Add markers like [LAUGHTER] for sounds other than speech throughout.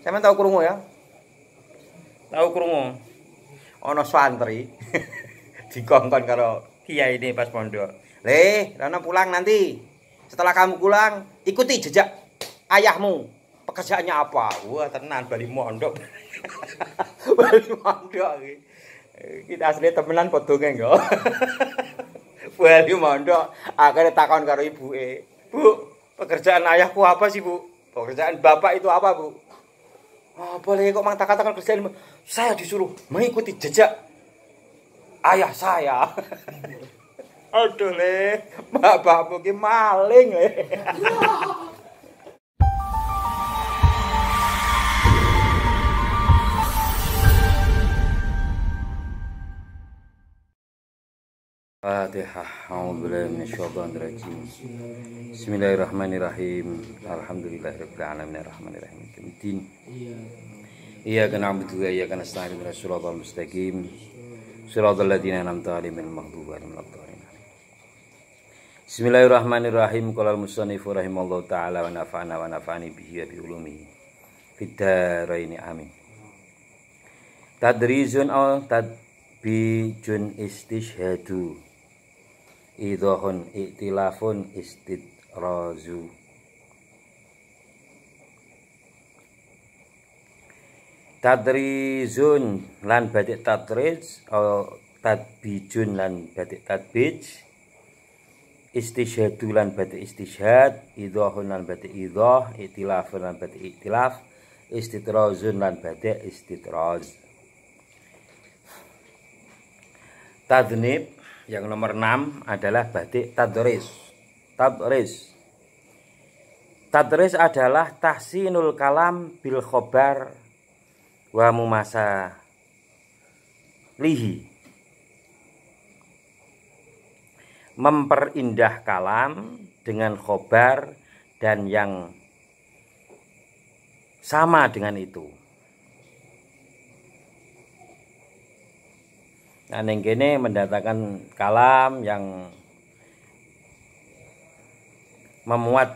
Saya tahu krungu ya? Tahu krungu. Ono santri [LAUGHS] dikongkon karo kiai ini pas pondok. Leh, Rana pulang nanti. Setelah kamu pulang, ikuti jejak ayahmu. Pekerjaannya apa? Wah, tenan Bali mondok. [LAUGHS] Bali mondok. Kita asli temenan podonge kok. [LAUGHS] Bali mondok akhirnya takon karo eh, Bu, pekerjaan ayahku apa sih, Bu? Pekerjaan bapak itu apa, Bu? Oh, boleh kok mang katakan Kristen saya disuruh mengikuti jejak ayah saya. Aduh le, bapak mungkin maling le. Fatihah Bismillahirrahmanirrahim Alhamdulillahirrahmanirrahim Iya kena abdu Iya kena sa'alim Rasulullah mustaqim Suratul ladina enam ta'alim Al-mahdubu al-mahdubu Bismillahirrahmanirrahim Qolal musanifu rahimallahu ta'ala Wa nafa'ana wa nafa'ani bihi wa bi'ulumi Fidaraini amin Tadrizun al oh, tadbijun istishhadu idohun iktilafun istidrozu tadrizun lan batik atau oh, tadbijun lan batik tadbij istishadu lan batik istishad idohun lan batik idoh iktilafun lan batik iktilaf istidrozun lan batik istidroz tadnib yang nomor 6 adalah batik tadris. Tadris. Tadris adalah tahsinul kalam bil khobar wa mumasa lihi. Memperindah kalam dengan khobar dan yang sama dengan itu Nah, neng kene mendatangkan kalam yang memuat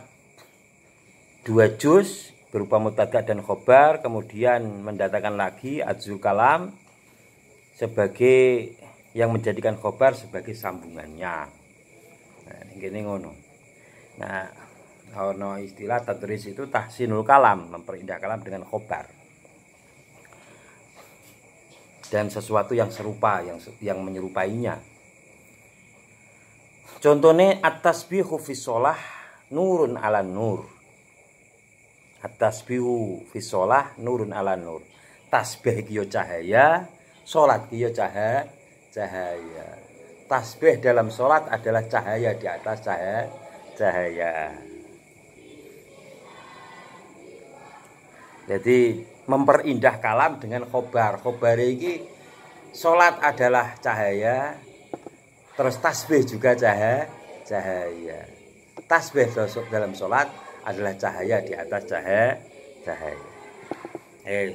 dua jus berupa mutadak dan khobar kemudian mendatangkan lagi adzul kalam sebagai yang menjadikan khobar sebagai sambungannya nah ini ngono nah ono istilah tadris itu tahsinul kalam memperindah kalam dengan khobar dan sesuatu yang serupa yang yang menyerupainya. Contohnya atas bihu fisolah nurun ala nur. atas bihu fisolah nurun ala nur. Tasbih kiyo cahaya, solat kiyo cahaya, cahaya. Tasbih dalam solat adalah cahaya di atas cahaya, cahaya. Jadi memperindah kalam dengan khobar khobar ini sholat adalah cahaya terus tasbih juga cahaya cahaya tasbih dalam sholat adalah cahaya di atas cahaya cahaya eh.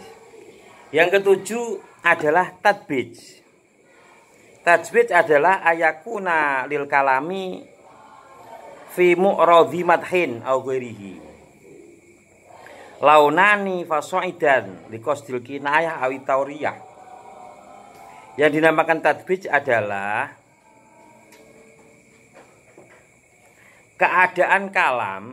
yang ketujuh adalah tadbij Tajwid adalah ayakuna lil kalami fi mu'radhi madhin au ghairihi launani fasoidan likosdil kinayah awi yang dinamakan tadbij adalah keadaan kalam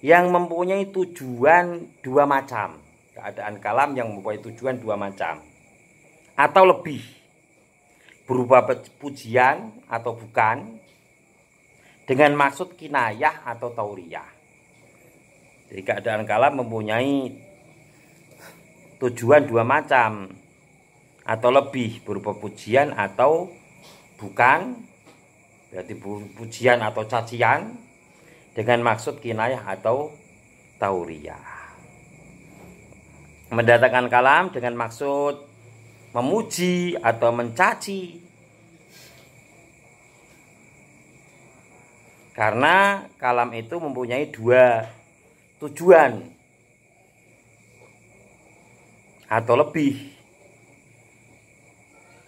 yang mempunyai tujuan dua macam keadaan kalam yang mempunyai tujuan dua macam atau lebih berupa pujian atau bukan dengan maksud kinayah atau tauriyah jadi keadaan kalam mempunyai tujuan dua macam atau lebih berupa pujian atau bukan berarti pujian atau cacian dengan maksud kinayah atau tauriah mendatangkan kalam dengan maksud memuji atau mencaci karena kalam itu mempunyai dua tujuan atau lebih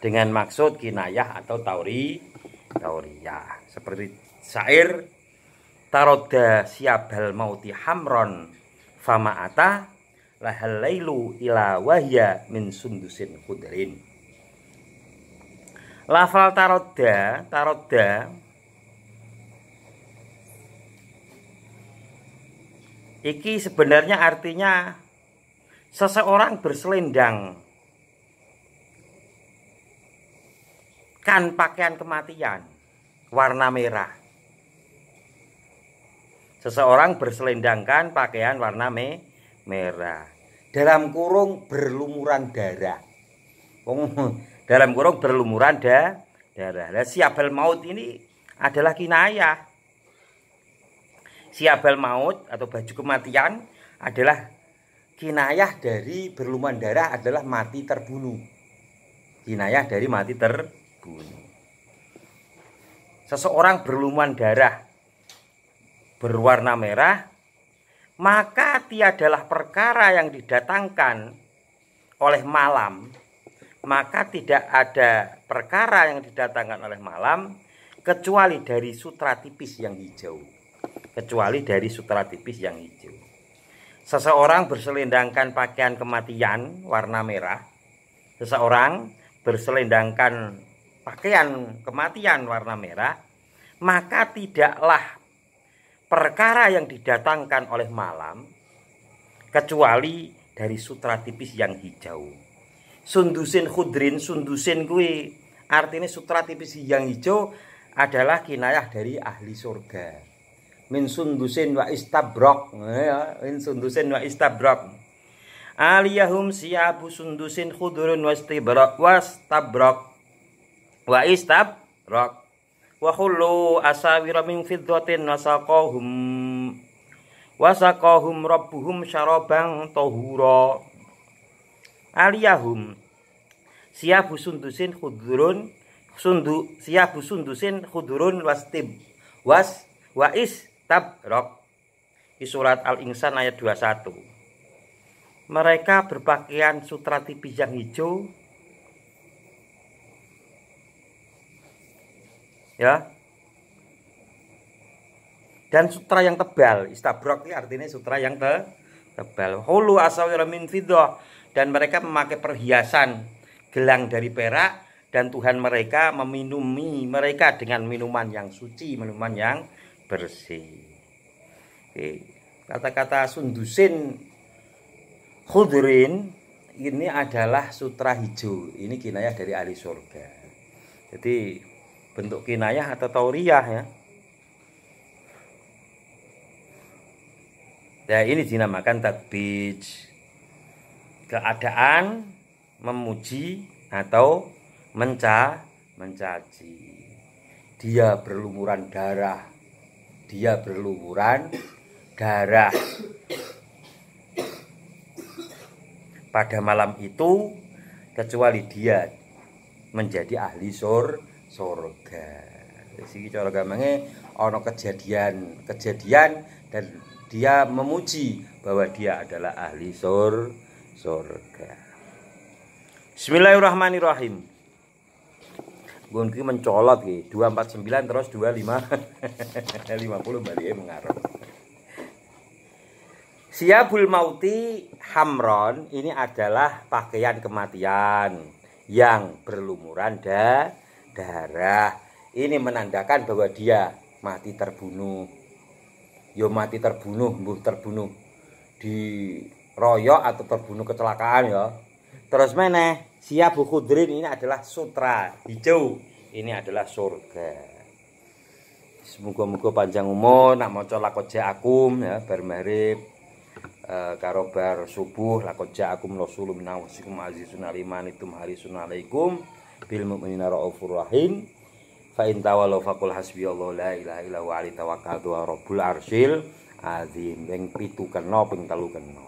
dengan maksud kinayah atau tauri tauria seperti syair taroda siabal mauti hamron fama ata lahalailu ilawahya ila wahya min sundusin kudarin lafal taroda taroda Iki sebenarnya artinya seseorang berselendang kan pakaian kematian warna merah. Seseorang berselendangkan pakaian warna me merah. Dalam kurung berlumuran darah. Oh, [LAUGHS] dalam kurung berlumuran da darah. Nah, siabel maut ini adalah kinayah Siabel maut atau baju kematian adalah kinayah dari berlumuran darah adalah mati terbunuh. Kinayah dari mati terbunuh. Seseorang berlumuran darah berwarna merah, maka tiadalah perkara yang didatangkan oleh malam, maka tidak ada perkara yang didatangkan oleh malam kecuali dari sutra tipis yang hijau kecuali dari sutra tipis yang hijau. Seseorang berselendangkan pakaian kematian warna merah. Seseorang berselendangkan pakaian kematian warna merah, maka tidaklah perkara yang didatangkan oleh malam kecuali dari sutra tipis yang hijau. Sundusin khudrin, sundusin kui. Artinya sutra tipis yang hijau adalah kinayah dari ahli surga min sundusin wa istabrok eh, ya min sundusin wa istabrok aliyahum siabu sundusin khudurun wa istabrok wa istabrok wa istabrok wa khullu asawira min fiddatin wasaqahum wasaqahum rabbuhum syarabang tahura aliyahum siabu sundusin khudurun sundu siabu sundusin khudurun wastib was wa is rok di surat Al-Insan ayat 21. Mereka berpakaian sutra tipis yang hijau ya dan sutra yang tebal istabrok ini artinya sutra yang te tebal hulu asawira min dan mereka memakai perhiasan gelang dari perak dan Tuhan mereka meminumi mereka dengan minuman yang suci minuman yang bersih kata-kata sundusin khudrin ini adalah sutra hijau ini kinayah dari ahli surga jadi bentuk kinayah atau tauriah ya ya ini dinamakan tatbij keadaan memuji atau menca mencaci dia berlumuran darah dia berlumuran darah. Pada malam itu, kecuali dia menjadi ahli sur surga. Siki cara gampangnya ono kejadian kejadian dan dia memuji bahwa dia adalah ahli sur surga. Bismillahirrahmanirrahim. Gun ki mencolot ki 249 terus 25 50 dia mengarep. Siabul mauti hamron ini adalah pakaian kematian yang berlumuran da darah. Ini menandakan bahwa dia mati terbunuh. Yo mati terbunuh, mbuh terbunuh di royok atau terbunuh kecelakaan ya. Terus meneh Siabu khudrin ini adalah sutra hijau. Ini adalah surga. Semoga-moga panjang umur nak colak lakoja akum ya bar karobar eh, karo bar subuh akum lo min anfusikum azizun aliman itu harisun alaikum bil mu'minina raufur rahim fa in tawallaw faqul Allah la ilaha illa huwa alaihi tawakkaltu wa rabbul arsyil azim ping 7 ping 3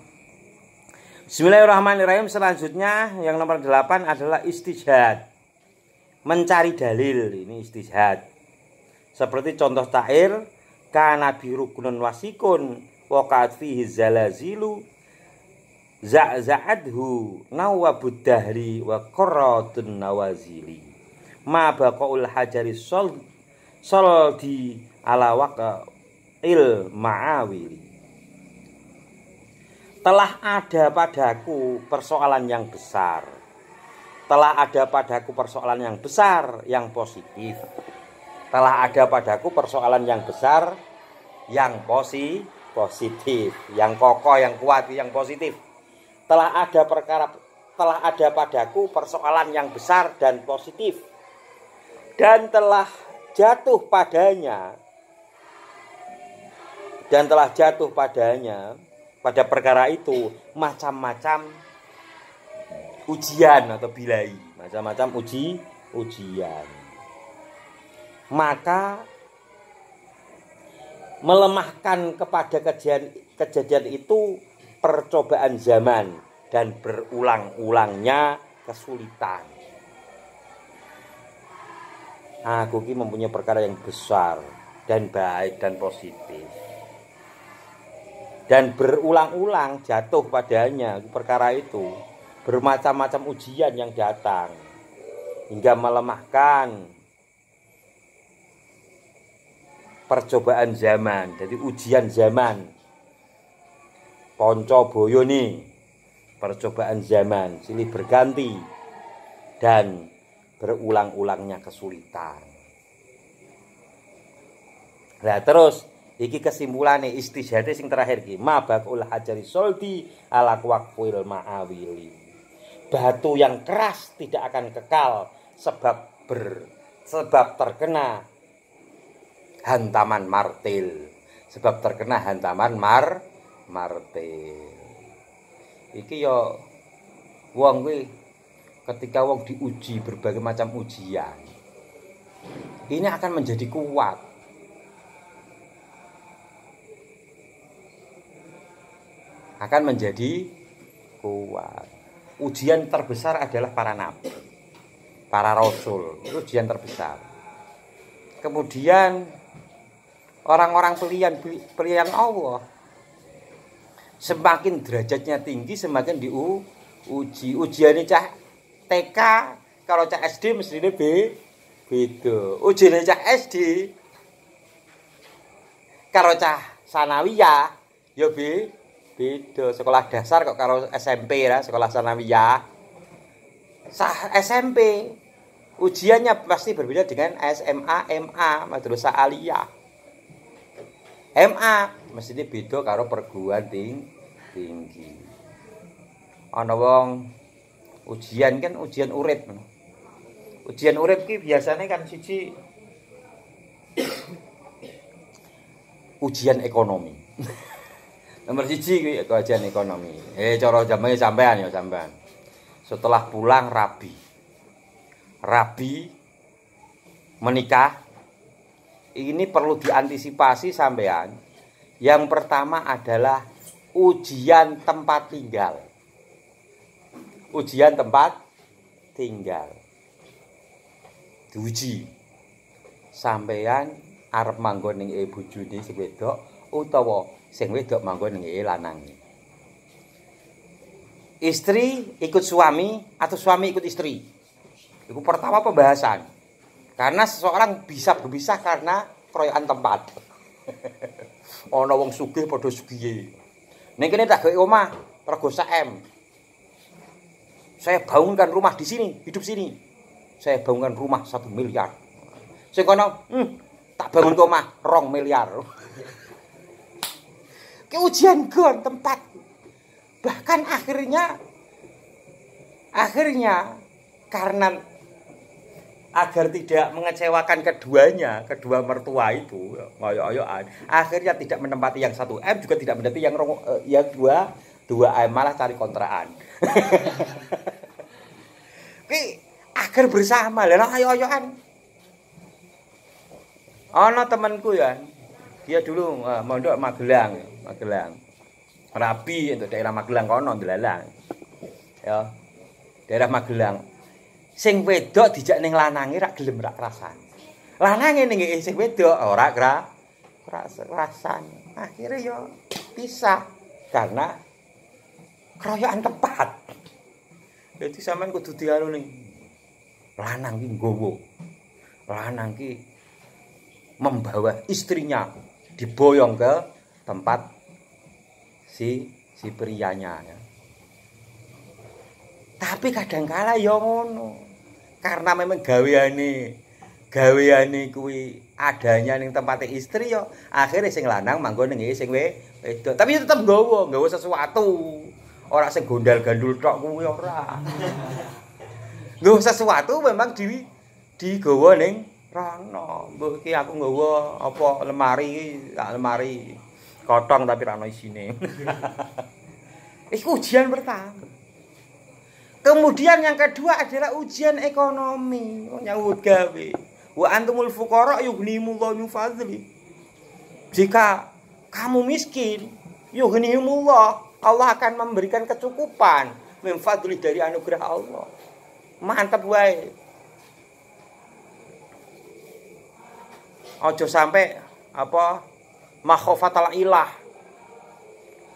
Bismillahirrahmanirrahim selanjutnya yang nomor 8 adalah istijhad. Mencari dalil ini istijhad. Seperti contoh ta'ir biru birukunun wasikun waqat fihi zalazilu za'za'adhu nawabud dahri wa qarratun nawazili ma baqaul hajari sol di ala waqa'il ma'awili telah ada padaku persoalan yang besar. Telah ada padaku persoalan yang besar yang positif. Telah ada padaku persoalan yang besar yang posi positif, yang kokoh, yang kuat, yang positif. Telah ada perkara telah ada padaku persoalan yang besar dan positif. Dan telah jatuh padanya dan telah jatuh padanya pada perkara itu macam-macam ujian atau bilai, macam-macam uji ujian. Maka melemahkan kepada kejadian kejadian itu percobaan zaman dan berulang-ulangnya kesulitan. Aku nah, ini mempunyai perkara yang besar dan baik dan positif dan berulang-ulang jatuh padanya perkara itu bermacam-macam ujian yang datang hingga melemahkan percobaan zaman jadi ujian zaman ponco boyoni percobaan zaman silih berganti dan berulang-ulangnya kesulitan nah terus Iki kesimpulannya istijhate sing terakhir ki. Ma bakul hajari soldi ala kuwakfil ma'awili. Batu yang keras tidak akan kekal sebab ber sebab terkena hantaman martil. Sebab terkena hantaman mar martil. Iki yo wong kuwi ketika wong diuji berbagai macam ujian ini akan menjadi kuat akan menjadi kuat. Ujian terbesar adalah para nabi, para rasul. ujian terbesar. Kemudian orang-orang pilihan pilihan Allah semakin derajatnya tinggi semakin diuji. Ujiannya cah TK kalau cah SD mestinya B itu Ujiannya cah SD kalau cah sanawiyah ya B beda sekolah dasar kok kalau SMP lah sekolah sanawiyah sah SMP ujiannya pasti berbeda dengan SMA MA madrasah aliyah MA mesti beda kalau perguruan tinggi tinggi ana wong ujian kan ujian urip ujian urip ki biasanya kan siji [COUGHS] ujian ekonomi [LAUGHS] Nomor siji kuwi kajian ekonomi. Eh cara jamane sampean ya sampean. Setelah pulang rabi. Rabi menikah ini perlu diantisipasi sampean. Yang pertama adalah ujian tempat tinggal. Ujian tempat tinggal. Diuji. Sampean arep manggon ning ibu juni sepedok utawa sing wedok manggon ning lanang. Istri ikut suami atau suami ikut istri. Itu pertama pembahasan. Karena seseorang bisa berpisah karena keroyokan tempat. Oh [LAUGHS] wong sugih padha sugihe. Ning kene tak gawe omah rego M. Saya bangunkan rumah di sini, hidup sini. Saya bangunkan rumah satu miliar. Sing kono, hmm, tak bangun omah rong miliar. [LAUGHS] ke ujian gon tempat bahkan akhirnya akhirnya karena agar tidak mengecewakan keduanya, kedua mertua itu, ngoyo an akhirnya tidak menempati yang satu M juga tidak menempati yang eh, yang dua dua M malah cari kontraan. Ki [LAUGHS] agar bersama lah ayo an Ana temanku ya, dia dulu uh, mondok Magelang, Magelang. Rabi untuk daerah Magelang kono delalang. Ya. Daerah Magelang. Sing wedok dijak ning lanange rak gelem rak rasan. Lanange ning sing wedok ora oh, kra rasan. Akhire yo ya, pisah karena keroyokan tepat. Jadi sampean kudu dialu nih. Lanang ki nggowo. Lanang ki membawa istrinya diboyong ke tempat si si prianya ya. tapi kadangkala ya ngono karena memang gaweane gaweane kuwi adanya ning tempat istri ya akhirnya sing lanang manggon ning sing we itu. tapi tetap gowo gowo sesuatu orang sing gondal gandul tok kuwi ora gowo [LAUGHS] sesuatu memang di di gowo ning Rano, mbuh iki aku nggawa apa lemari tak lemari kotong tapi Rano ono isine. [LAUGHS] Iku ujian pertama. Kemudian yang kedua adalah ujian ekonomi, oh, nyawut gawe. Wa antumul fuqara yughnimullahu min fadli. Jika kamu miskin, yughnimullah, Allah akan memberikan kecukupan memfadli dari anugerah Allah. Mantap wae. ojo sampai apa makhofatal ilah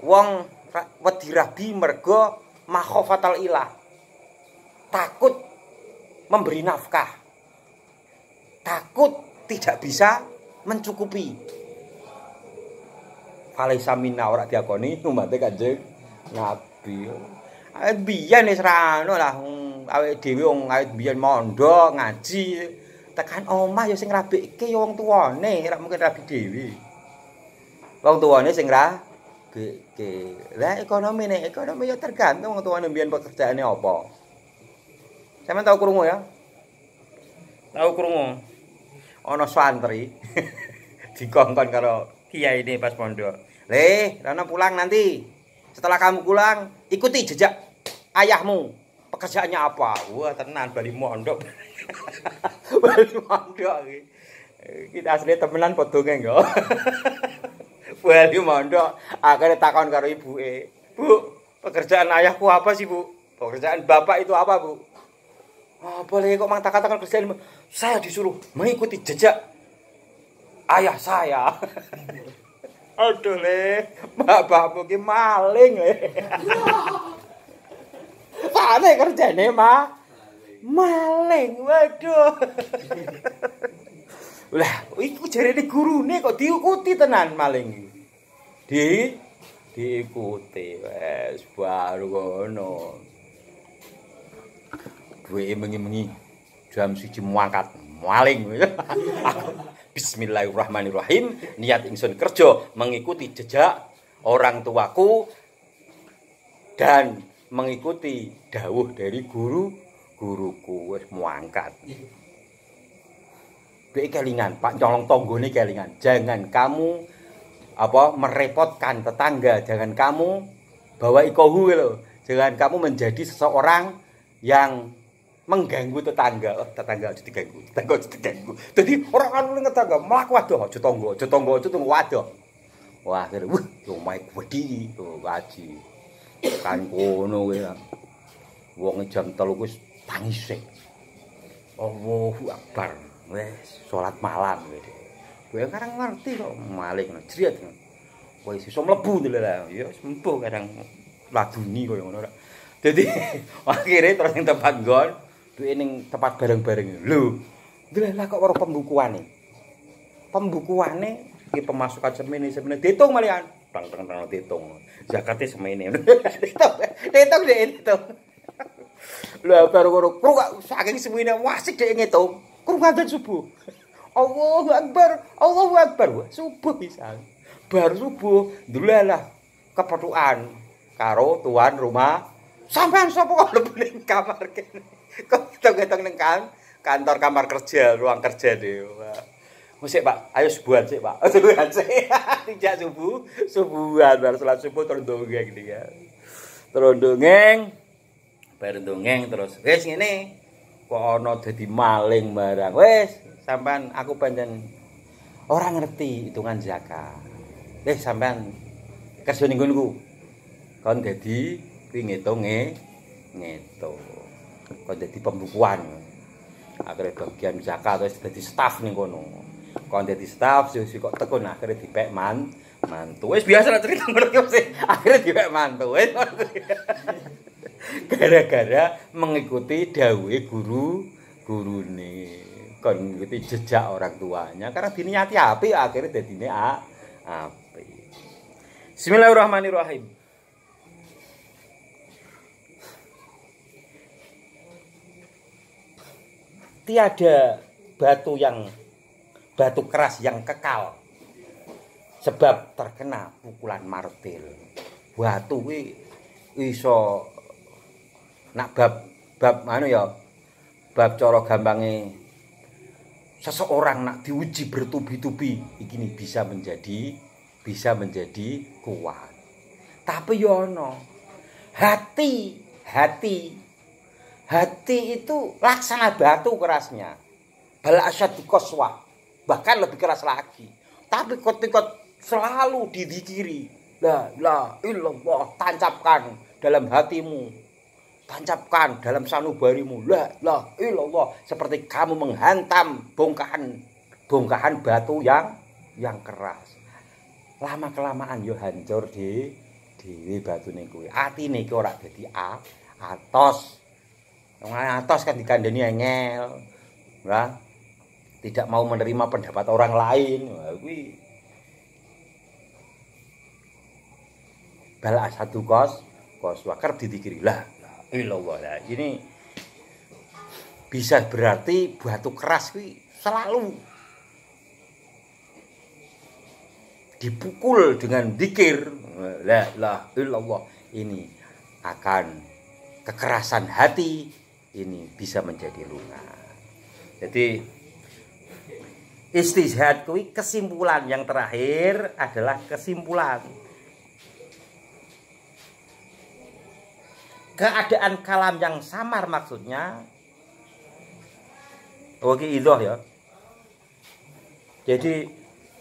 wong wedi rabi mergo makhofatal ilah takut memberi nafkah takut tidak bisa mencukupi falaisa minna ora diakoni umatnya kanjeng nabi ayat biyen wis ra ono anu lah awake dhewe wong ayat biyen mondok ngaji tekan omah ya sing rabikke ya wong tuwane, ora mungkin rabi dhewe. Wong tuwane sing rabikke. Lah ekonomi nek ekonomi ya tergantung wong tuwane mbiyen pekerjaane apa. Sampeyan tau krungu ya? Tau krungu. Ana santri [LAUGHS] dikongkon karo kiai ini pas pondok. "Le, Rana pulang nanti. Setelah kamu pulang, ikuti jejak ayahmu. Pekerjaannya apa?" Wah, tenan Bali mondok. [LAUGHS] Berarti mondok iki. Kita asli temenan padha nggo. [LAUGHS] Bali mondok, akhirnya takon karo ibuke. Bu, pekerjaan ayahku apa sih, Bu? Pekerjaan bapak itu apa, Bu? Oh, boleh kok mang takon kerjaan saya disuruh mengikuti jejak ayah saya. [LAUGHS] Aduh le, bapakmu ki maling le. Pane kerjane, Mak maling waduh [LAUGHS] lah iku guru nih kok diikuti tenan maling di diikuti wes baru ngono duwe mengi-mengi jam si muangkat maling [LAUGHS] Bismillahirrahmanirrahim niat insun kerja mengikuti jejak orang tuaku dan mengikuti dawuh dari guru guruku wis muangkat. Dia kelingan, Pak colong tonggone kelingan. Jangan kamu apa merepotkan tetangga, jangan kamu bawa ikohu loh. Jangan kamu menjadi seseorang yang mengganggu tetangga. Oh, tetangga jadi ganggu tetangga jadi ganggu Jadi orang kan lu tetangga mlaku waduh aja tonggo, aja tonggo, aja tonggo waduh. Wah, akhirnya, wah, yo wajib wedi, oh, kaji. Kan kono ya Wong jam 3 wis tangise. Allahu Akbar. Wes eh, sholat malam gitu. Kowe karang ngerti kok maling jriat. Kowe iso dulu lah, Ya sembuh kadang laduni koyo ngono ora. Dadi [LAUGHS] akhire terus yang tempat nggon, tuh ini tempat bareng-bareng. Lho, lah kok karo pembukuane. Pembukuane iki pemasukan semene semene hitung malian. Tang tang tang zakatnya Zakate semene. Hitung [LAUGHS] deh hitung. Lah baru karo kru saking semuine wasik dhek ngitung. Kru ngadzan subuh. Allahu Akbar, Allahu Akbar. Subuh pisan. Baru subuh ndulalah kepethukan karo tuan rumah. Sampean sapa kok lebih [LAUGHS] kamar kene? Kok ketong-ketong ning kan kantor kamar kerja, ruang kerja deh. Musik pak, ayo subuhan sih pak. [LAUGHS] Subuhan sih. [LAUGHS] Tidak subuh, subuhan. Baru sholat subuh terus dongeng dia. Terus dongeng bar dongeng terus wis ngene kok ana dadi maling barang wis sampean aku pancen ora ngerti hitungan zakat wis sampean kerja ning nggonku kon dadi kuwi ngeto kon dadi pembukuan akhirnya bagian zakat terus jadi staff nih kono kon jadi staff sih kok tekun akhirnya dipek man mantu wes biasa cerita ngerti sih akhirnya dipek mantu [LAUGHS] wis gara-gara mengikuti dawe guru guru ini kan mengikuti jejak orang tuanya karena diniati api akhirnya jadi ini api Bismillahirrahmanirrahim Tiada batu yang batu keras yang kekal sebab terkena pukulan martil. Batu kuwi iso nak bab bab anu ya bab cara gampangnya. seseorang nak diuji bertubi-tubi ini bisa menjadi bisa menjadi kuat tapi yono ya hati hati hati itu laksana batu kerasnya balasyad dikoswa bahkan lebih keras lagi tapi ketika selalu didikiri lah la illallah tancapkan dalam hatimu tancapkan dalam sanubarimu la la illallah seperti kamu menghantam bongkahan bongkahan batu yang yang keras lama kelamaan yo hancur di batu batune kuwi atine iki ora dadi a atos atos kan dikandani engel lah ya. tidak mau menerima pendapat orang lain wah kuwi satu kos kos wakar didikirilah illallah nah, ini bisa berarti batu keras kuwi selalu dipukul dengan dikir la ilaha illallah ini akan kekerasan hati ini bisa menjadi luka. jadi istihad kesimpulan yang terakhir adalah kesimpulan keadaan kalam yang samar maksudnya oke oh, idoh ya jadi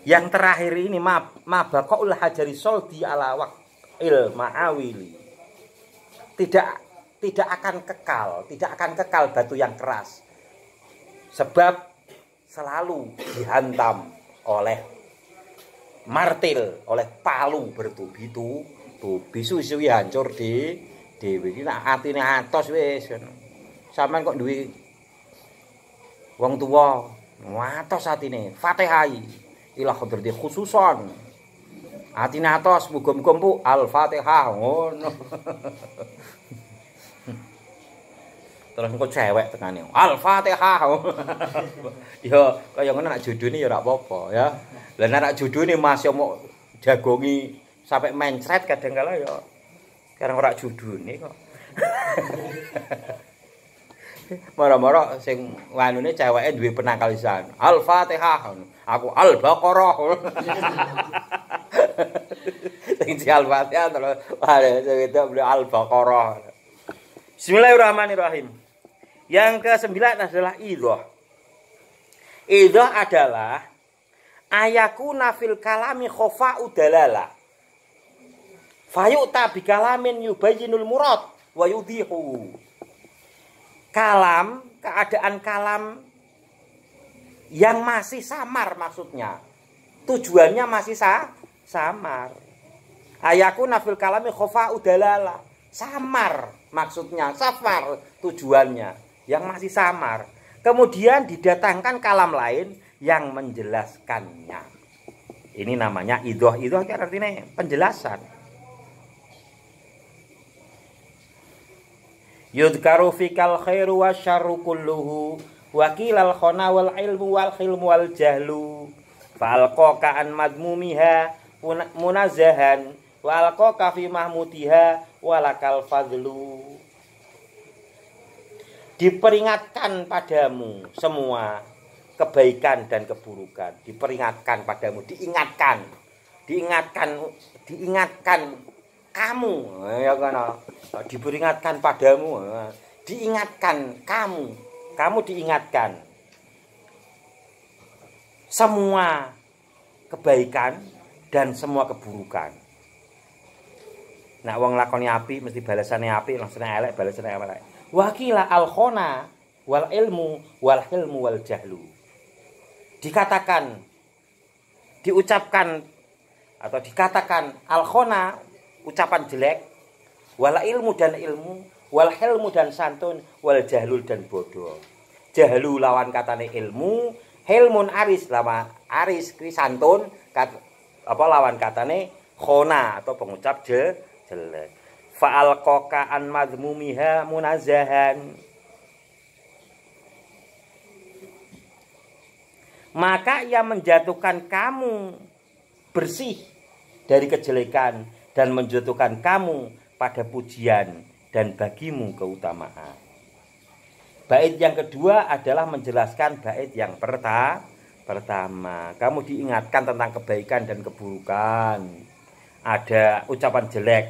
yang terakhir ini ulah hajari soldi ala il ma'awili tidak tidak akan kekal tidak akan kekal batu yang keras sebab selalu dihantam oleh martil oleh palu bertubi-tubi susu suwi hancur di dewi kita nak atine atas wes sama kok duwe wong tuwa saat ini Fatihai ila hadrati khususan ati atos atas bukum mpu Al-Fatihah ngono [LAUGHS] terus kok cewek tekane Al-Fatihah [LAUGHS] yo, ya, kaya ngono nak judune ya rak popo, ya dan nek judune Mas masih ya mau jagongi sampai mencret kadang kala ya karena orang judul nih kok. Mara-mara sing wanune ceweke duwe penakalisan. Al-Fatihah. Aku Al-Baqarah. Sing di Al-Fatihah terus ada sing beli Al-Baqarah. Bismillahirrahmanirrahim. Yang ke-9 adalah iloh. idoh adalah ayaku nafil kalami kofa udalalah. Fayu'ta bikalamin yubayinul murad wa yudhihu. Kalam, keadaan kalam yang masih samar maksudnya. Tujuannya masih sa samar. Ayaku nafil kalami khofa udalala. Samar maksudnya, safar tujuannya. Yang masih samar. Kemudian didatangkan kalam lain yang menjelaskannya. Ini namanya idoh. Idoh artinya penjelasan Yudkaru fikal khairu wa syarru kulluhu wa kilal khona wal ilmu wal khilmu wal jahlu falqaka an madmumiha munazahan wal qaka fi mahmudiha walakal fadlu diperingatkan padamu semua kebaikan dan keburukan diperingatkan padamu diingatkan diingatkan diingatkan kamu ya kan oh, diperingatkan padamu diingatkan kamu kamu diingatkan semua kebaikan dan semua keburukan nah uang lakoni api mesti balasannya api langsungnya elek balasannya elek wakila khona wal ilmu wal ilmu wal jahlu dikatakan diucapkan atau dikatakan khona ucapan jelek, wala ilmu dan ilmu, wal helmu dan santun, wal jahlul dan bodoh. Jahlu lawan katane ilmu, helmun aris lama aris kri santun, kat, apa lawan katane khona atau pengucap je, jelek. Fa'al kokaan madmumiha munazahan. Maka ia menjatuhkan kamu bersih dari kejelekan dan menjatuhkan kamu pada pujian dan bagimu keutamaan. Bait yang kedua adalah menjelaskan bait yang pertama. Pertama, kamu diingatkan tentang kebaikan dan keburukan. Ada ucapan jelek,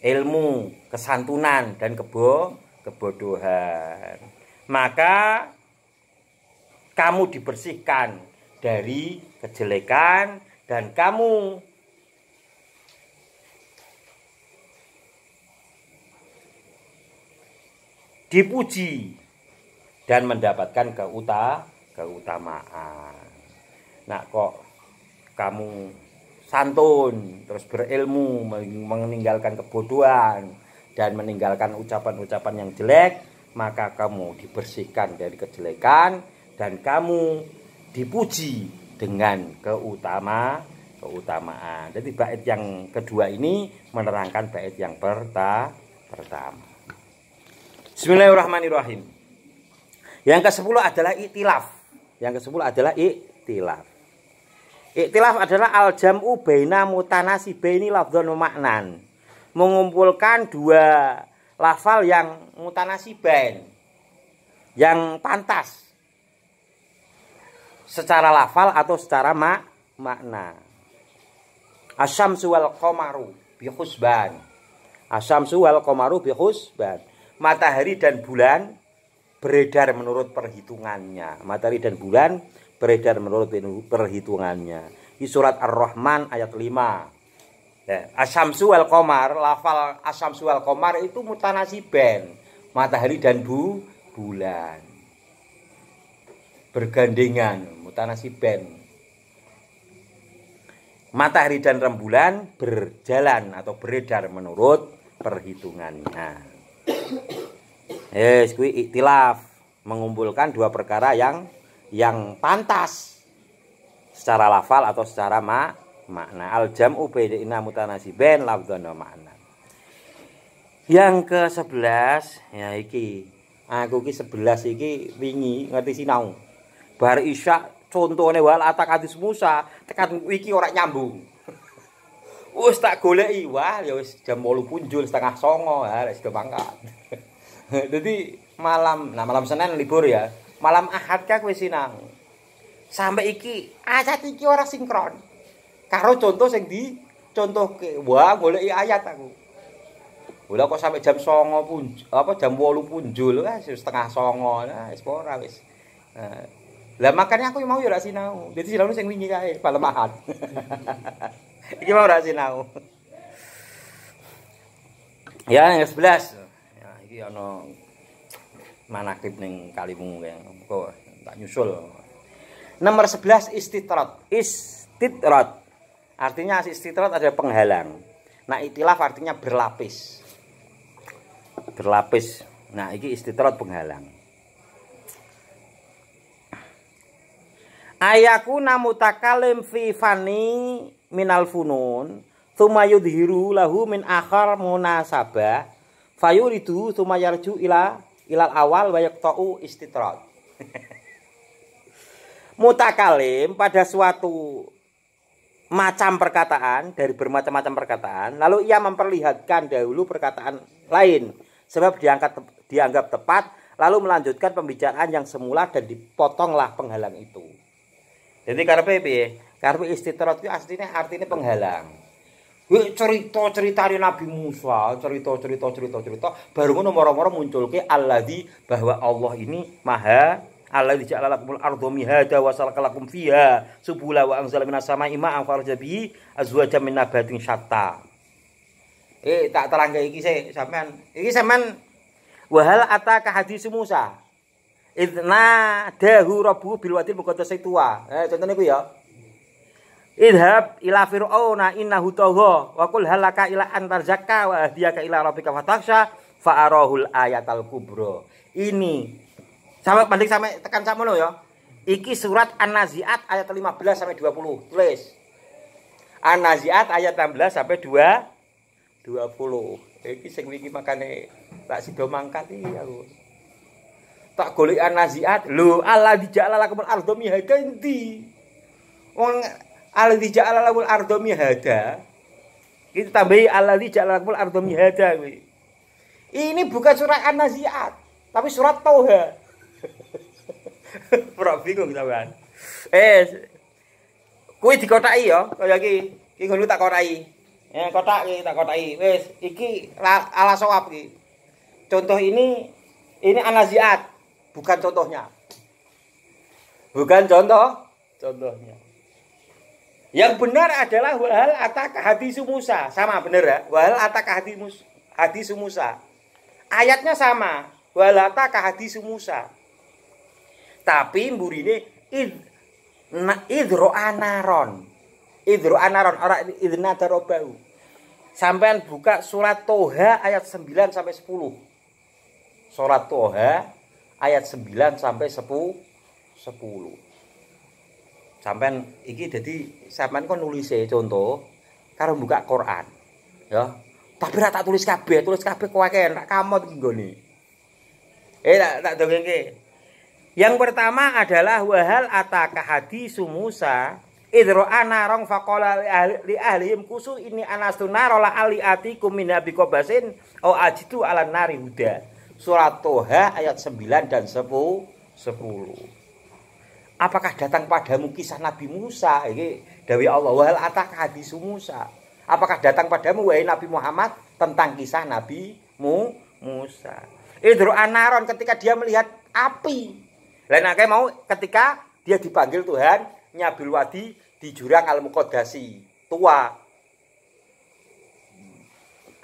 ilmu, kesantunan dan kebo kebodohan. Maka kamu dibersihkan dari kejelekan dan kamu dipuji dan mendapatkan keuta keutamaan. Nah kok kamu santun terus berilmu meninggalkan kebodohan dan meninggalkan ucapan-ucapan yang jelek maka kamu dibersihkan dari kejelekan dan kamu dipuji dengan keutama keutamaan. Jadi bait yang kedua ini menerangkan bait yang pertama. Bismillahirrahmanirrahim. Yang ke-10 adalah itilaf. Yang ke-10 adalah itilaf. Itilaf adalah al-jam'u baina mutanasibaini lafdzan wa maknan. Mengumpulkan dua lafal yang mutanasi bain. Yang pantas. Secara lafal atau secara mak makna. Asyamsu wal komaru bi husban. Asyamsu wal komaru bi husban matahari dan bulan beredar menurut perhitungannya. Matahari dan bulan beredar menurut perhitungannya. Di surat Ar-Rahman ayat 5. Ya, Asyamsu wal komar, lafal asyamsu wal komar itu mutanasiben. Matahari dan bu, bulan. Bergandengan, mutanasiben. Matahari dan rembulan berjalan atau beredar menurut perhitungannya. [COUGHS] Yes, kui iktilaf mengumpulkan dua perkara yang yang pantas secara lafal atau secara ma makna al jam'u baina mutanasiben ben wa makna. Yang ke-11 ya iki aku ki 11 iki wingi ngerti sinau. Bar Isya contohnya wal atak hadis Musa tekan iki orang nyambung. Wis tak goleki, wah ya wis jam 8 punjul setengah songo, ha wis mangkat. Jadi malam, nah malam Senin libur ya. Malam Ahad kah wis sinang. Sampai iki ayat iki ora sinkron. Karo contoh sing di contoh ke, Wah, goleki ayat aku. Bola kok sampai jam songo pun apa jam wolu punjul setengah songo lah, wis ora wis. Nah, lah makanya aku mau ya ra sinau. Jadi sinau sing wingi kae malam Ahad. [LAUGHS] Iki mau rak sinau. Ya, yang sebelas, Ya, iki ana manakib ning Kaliwungu kaya kok tak nyusul. Nomor 11 istitrat. Istitrat. Artinya istitrat ada penghalang. Nah, itilaf artinya berlapis. Berlapis. Nah, iki istitrat penghalang. ayakuna mutakalim fi fani minal funun thumma yudhiru lahu min akhar munasabah fayuridu thumma yarju ila ilal awal wa yaqta'u istitrad [LAUGHS] mutakalim pada suatu macam perkataan dari bermacam-macam perkataan lalu ia memperlihatkan dahulu perkataan lain sebab diangkat dianggap tepat lalu melanjutkan pembicaraan yang semula dan dipotonglah penghalang itu jadi karena ya karena istitrat itu aslinya artinya penghalang. cerita-cerita Nabi Musa, cerita-cerita cerita-cerita baru ngono moro-moro Allah di bahwa Allah ini maha Allah di jalan arda mihada wa salaka lakum fiha subuhlah wa angzal minas sama ima faraja jabi azwaja min nabatin syatta. Eh tak terangga iki saya sampean. Iki sampean wahal ataka hadis Musa. Idna dahu rabbu bil wadil tua. Eh contohnya gue ya. Idhab ila fir'auna innahu tagha wa qul halaka ila zakka wa ahdiyaka ila rabbika fatakhsha fa arahul ayatal kubra. Ini sampai balik sampai tekan sama lo ya. Iki surat An-Nazi'at ayat 15 sampai 20. Tulis. An-Nazi'at ayat 16 sampai 2 20. Iki sing wingi makane tak sido mangkat iki aku. Tak golek An-Nazi'at. Lho, Allah dija'ala lakumul ardo mihaga ganti Wong alladzi ja'ala lahul mihada. Kita tambahi alladzi ja'ala lahul mihada kuwi. Ini bukan surat An-Nazi'at, tapi surat Toha. [LAUGHS] Ora bingung kan? Eh kuwi dikotaki ya, kaya iki. Iki ngono tak kotai. Ya eh, kotak iki tak kotai. Wis, iki ala soap iki. Contoh ini ini An-Nazi'at, bukan contohnya. Bukan contoh contohnya. Yang benar adalah wahal atak hati sumusa. Sama benar ya? Wahal atak hati mus, hati sumusa. Ayatnya sama. Wahal atak hati sumusa. Tapi ini id na, idro anaron. Idro anaron ora idna darobau. Sampean buka surat Toha ayat sembilan sampai sepuluh Surat Toha ayat sembilan sampai 10. sepuluh sampean iki jadi sampean kok nulis contoh karo buka Quran ya tapi rata tak tulis kabeh tulis kabeh kowe enak kamot nggone eh tak tak dongengke yang pertama adalah wahal ataka sumusa Musa idro anarong fakola li ahlihim kusu ini anastuna rola ali kumina bikobasin oh o ajitu ala nari huda surat Toha ayat 9 dan 10 10 apakah datang padamu kisah Nabi Musa ini dari Allah wal atak hadis Musa apakah datang padamu wahai Nabi Muhammad tentang kisah Nabi mu Musa Idru Anaron ketika dia melihat api lain akhirnya mau ketika dia dipanggil Tuhan nyabil wadi di jurang al mukodasi tua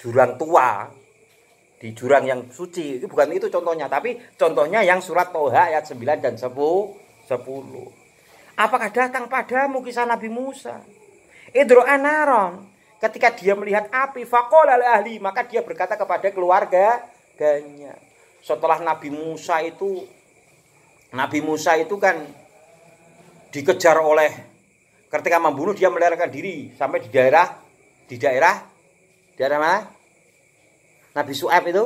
jurang tua di jurang yang suci itu bukan itu contohnya tapi contohnya yang surat Toha ayat 9 dan 10 sepuluh. Apakah datang padamu kisah Nabi Musa? Idro anaron. Ketika dia melihat api, fakola ahli, maka dia berkata kepada keluarga ganya. Setelah Nabi Musa itu, Nabi Musa itu kan dikejar oleh ketika membunuh dia melarikan diri sampai di daerah di daerah di daerah mana? Nabi Su'ab itu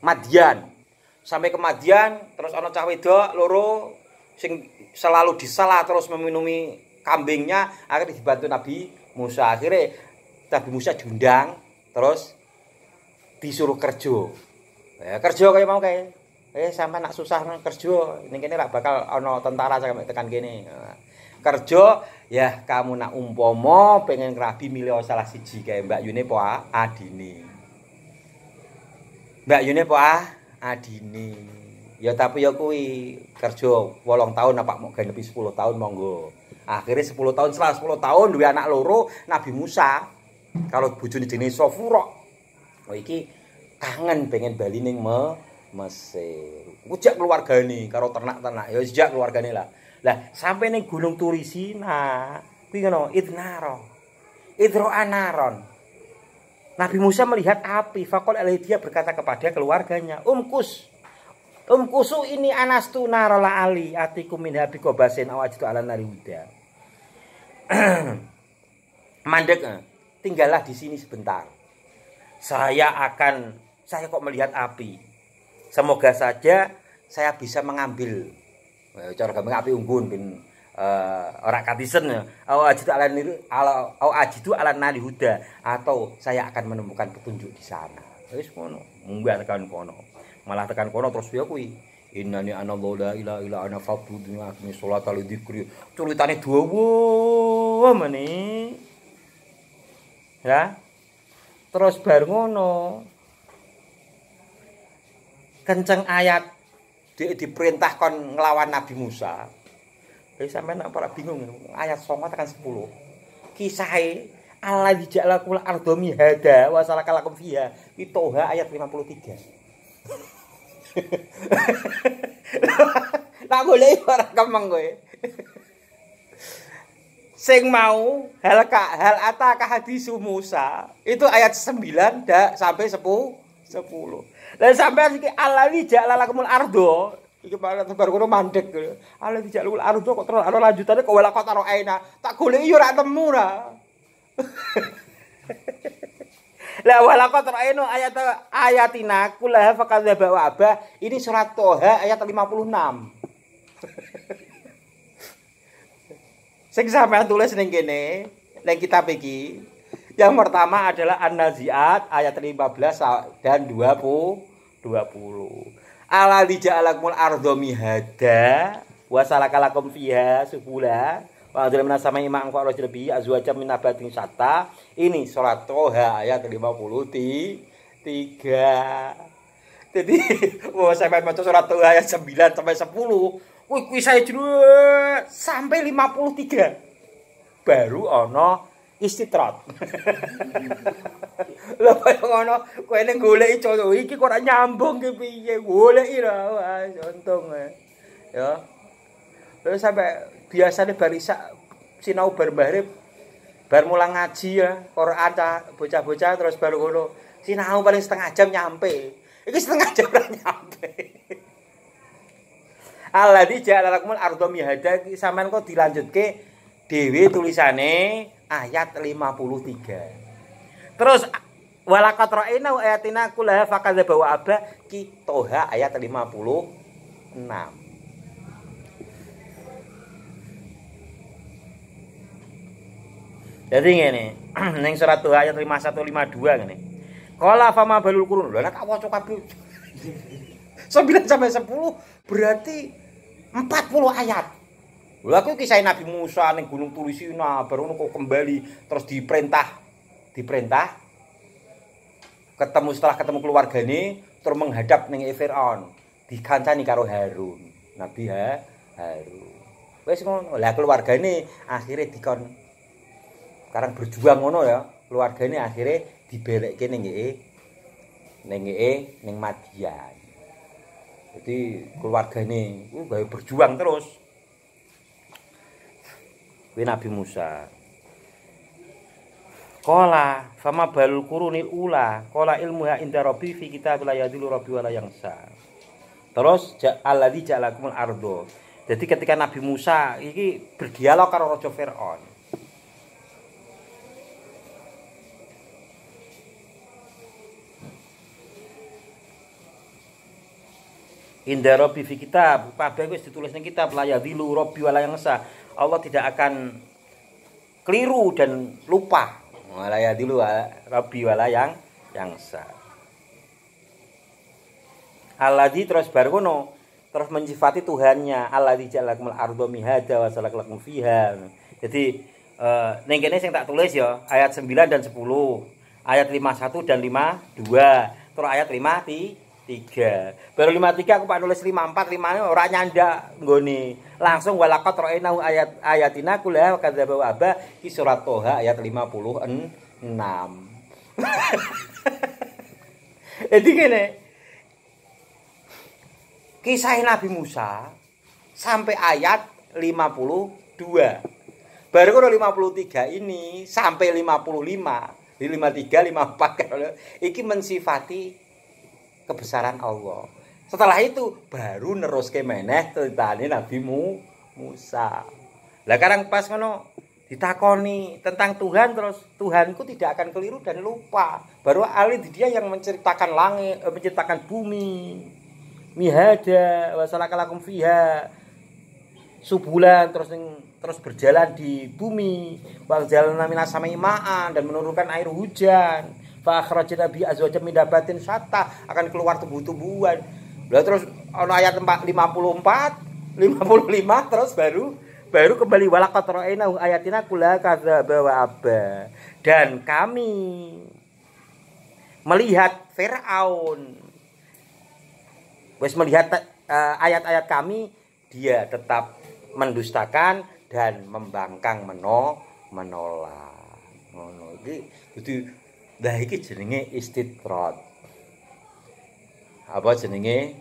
Madian sampai ke Madian terus ono cah wedok loro sing selalu disalah terus meminumi kambingnya akhirnya dibantu Nabi Musa akhirnya Nabi Musa diundang terus disuruh kerja ya, kerja kayak mau kayak eh sampai nak susah nang kerja ini kene rak bakal ono tentara sampai tekan gini kerja ya kamu nak umpomo pengen kerabi milih salah siji kayak Mbak Yuni Poa adini Mbak Yuni Poa adini ya tapi ya kui kerja wolong tahun apa mau gak lebih sepuluh tahun monggo akhirnya sepuluh tahun setelah sepuluh tahun dua anak loro Nabi Musa kalau di jenis sofuro, oh iki kangen pengen bali neng me Mesir ujak nih kalau ternak-ternak ya ujak nih lah lah sampai neng Gunung Turisina kui ngono idnaro idro anaron Nabi Musa melihat api, fakol dia berkata kepada keluarganya, Umkus, Umkusu ini anastu narola ali atiku min habi kobasin jitu ala nari huda. [CLEARS THROAT] Mandek, eh, tinggallah di sini sebentar. Saya akan, saya kok melihat api. Semoga saja saya bisa mengambil. Eh, cara gampang api unggun bin uh, eh, ora katisen au ala nari ala ala nari huda atau saya akan menemukan petunjuk di sana. Wis ngono, munggah kan kono malah tekan kono terus kui kuwi ni ana la ila ila ana fa'budni akmi salat al dzikri culitane dawa mani ya terus bar ngono kenceng ayat di, diperintah kon nglawan Nabi Musa tapi sampai nak para bingung ayat songo tekan sepuluh kisah Allah dijak lakul ardomi hada wasalakalakum fiha itu ayat 53 [LAUGHS] Lah boleh ora gampang kowe. Sing mau hal ka hal ata ka hadis Musa itu ayat 9 dak sampai 10 10. Dan sampai iki Allah lija lalakumul ardo iki malah tebar kono mandek kowe. Allah lija ardo kok terus ana lanjutane kok wala kok taro Tak golek yo ora temu ra. [LAUGHS] lah walaqad ra'aynu ayata ayatina kullaha fakadzdzaba wa aba. Ini surat Toha ayat 56. [LAUGHS] Sing sampean tulis ning kene, ning kitab iki. Yang pertama adalah An-Naziat ayat 15 dan 20 20. Ala dija'alakumul ardhami mihada wa salakalakum fiha subula wa adil sama samai ma angqa rajul bi azwaja min nabatin sata ini sholat toha ayat tiga, jadi saya [LAUGHS] sampai baca sholat toha ayat 9 sampai 10 kuwi kuwi saya jeruk sampai 53 baru ono istitrat. Lha [LAUGHS] kaya ngono, Kue ning golek contoh iki kok ora nyambung ke piye? Goleki lho, untung. Eh. Ya. lalu sampai biasanya barisak sinau barbare bar mulang ngaji ya Quran ta bocah-bocah terus baru ngono sinau paling setengah jam nyampe iki setengah jam ora nyampe jalan ja'ala lakumul arda mihada sampean kok ke Dewi tulisane ayat 53 terus walakat ro'ina ayatina kulah fakadzaba wa abah kitoha ayat 56 Jadi ngene, [CLEARS THROAT] ning surat Tuhan ayat 5152 ngene. Qala fama balul qurun. Lah tak waca kabeh. 9 [LAUGHS] sampai 10 berarti 40 ayat. Lha aku kisah Nabi Musa neng Gunung Tulisina nah, baru kok kembali terus diperintah diperintah ketemu setelah ketemu keluarga keluargane terus menghadap neng ning Firaun dikancani karo Harun. Nabi ha, Harun. Wes ngono. Lah ini akhirnya dikon sekarang berjuang ngono ya, keluarga ini akhirnya dibelekke nengi e nengi e neng Madian. Jadi keluarga ini uh, gawe berjuang terus. Kuwi Nabi Musa. Kola sama balul kuruni ula Kola ya inda Robi fi kita wilayah dulu Robi wala yang sa Terus alladzi jalakumul ardo Jadi ketika Nabi Musa ini berdialog karo rojo Fir'aun Inda Robi fi kitab, kabeh wis ditulis ning kitab la yadhilu Robi wala sah Allah tidak akan keliru dan lupa. Wala yadhilu Robi wala yang yangsa. Alladzi terus bar terus mencifati Tuhannya alladzi ja'alakumul ardo mihada wa salakalakum fiha. Jadi eh ning kene sing tak tulis ya ayat 9 dan 10, ayat 51 dan 52, terus ayat 53 tiga baru lima tiga aku pak nulis lima empat lima enam orang nyanda goni langsung walakot roenahu ayat ayatina lah kata bawa aba di surat toha ayat lima puluh enam [LAUGHS] jadi gini kisah Nabi Musa sampai ayat 52 baru kalau 53 ini sampai 55 di 53 54 [LAUGHS] iki mensifati kebesaran Allah. Setelah itu baru nerus ke meneh ceritane Nabi Mu, Musa. Lah karang pas ngono ditakoni tentang Tuhan terus Tuhanku tidak akan keliru dan lupa. Baru Ali dia yang menceritakan langit, eh, menceritakan bumi. Mihada wasalakalakum fiha subulan terus terus berjalan di bumi bang jalan sama imaan dan menurunkan air hujan fakhrajna nabi azwaja min dapatin syatta akan keluar tubuh-tubuhan. Lalu terus ono ayat 54, 55 [LAUGHS] terus baru baru kembali walaqad ra'aina ayatina kula kadzdzaba wa abba. Dan kami melihat Firaun wis melihat eh, ayat-ayat kami dia tetap mendustakan dan membangkang meno menolak ngono iki lah iki jenenge istidrat. Apa jenenge?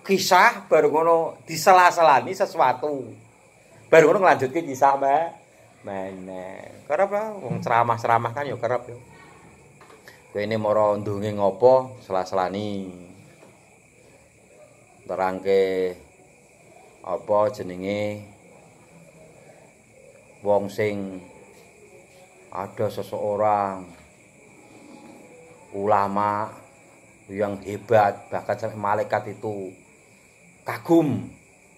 Kisah baru ngono diselah-selani sesuatu. Baru ngono ngelanjutke kisah Mbak. Mana? Kerap lah, wong ceramah-ceramah kan ya kerap ya. Kowe ini moro ndonge ngopo selah-selani. Terangke apa jenenge wong sing ada seseorang ulama yang hebat bahkan sampai malaikat itu kagum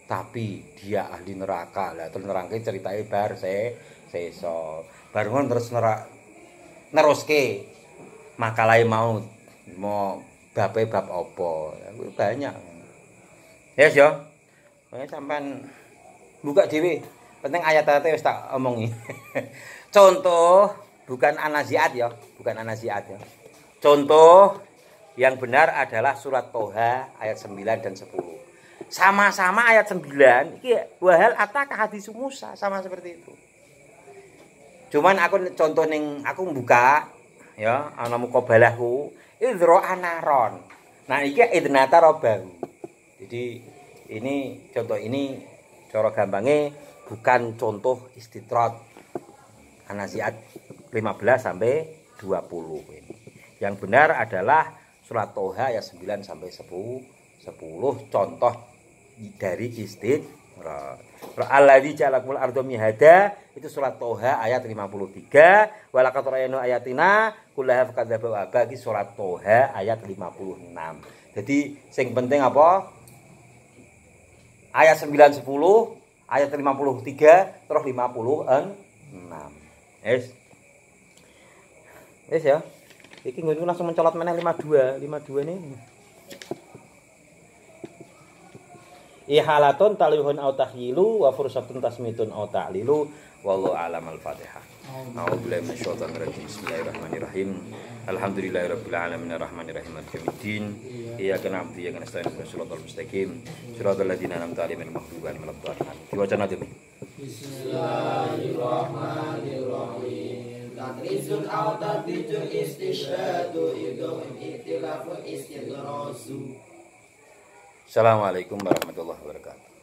tapi dia ahli neraka lah terus nerangke ceritanya bar se seso barengan terus nerak neruske makalai mau mau bape bab opo aku ya, banyak ya yes, yo sampean buka dewi penting ayat-ayatnya wis tak omongi [LAUGHS] contoh bukan anaziat ya bukan anaziat ya Contoh yang benar adalah surat Toha ayat 9 dan 10. Sama-sama ayat 9, iki wahal ataka hadis Musa sama seperti itu. Cuman aku contoh ning aku buka ya ana mukabalahku idra anaron. Nah iki idnata robahu. Jadi ini contoh ini cara gampangnya bukan contoh istitrot anasiat 15 sampai 20 ini. Yang benar adalah surat Toha ya 9 sampai 10, 10 contoh dari istidrak. Alladzi ja'alakumul arda mihada itu surat Toha ayat 53, walaqad ra'ayna ayatina kullaha fakadzdzaba wa bagi surat Toha ayat 56. Jadi sing penting apa? Ayat 9 10, ayat 53 terus 56. Yes. Yes ya. Iki nggonku langsung mencolot meneh 52, 52 nih. Ihalatun taluhun au tahyilu wa fursatun tasmitun au ta'lilu wallahu alam al-fatihah. A'udzubillahi minasyaitonir rajim. Bismillahirrahmanirrahim. Alhamdulillahirabbil alamin arrahmanir rahim maliki yaumiddin. Iyyaka na'budu wa iyyaka nasta'in ihdinas siratal mustaqim. Siratal ladzina an'amta 'alaihim ghairil maghdubi 'alaihim waladdallin. Diwacana Bismillahirrahmanirrahim. تدريس أو تثبيت استشهاد إدغم اختلاف استدراس السلام عليكم ورحمة الله وبركاته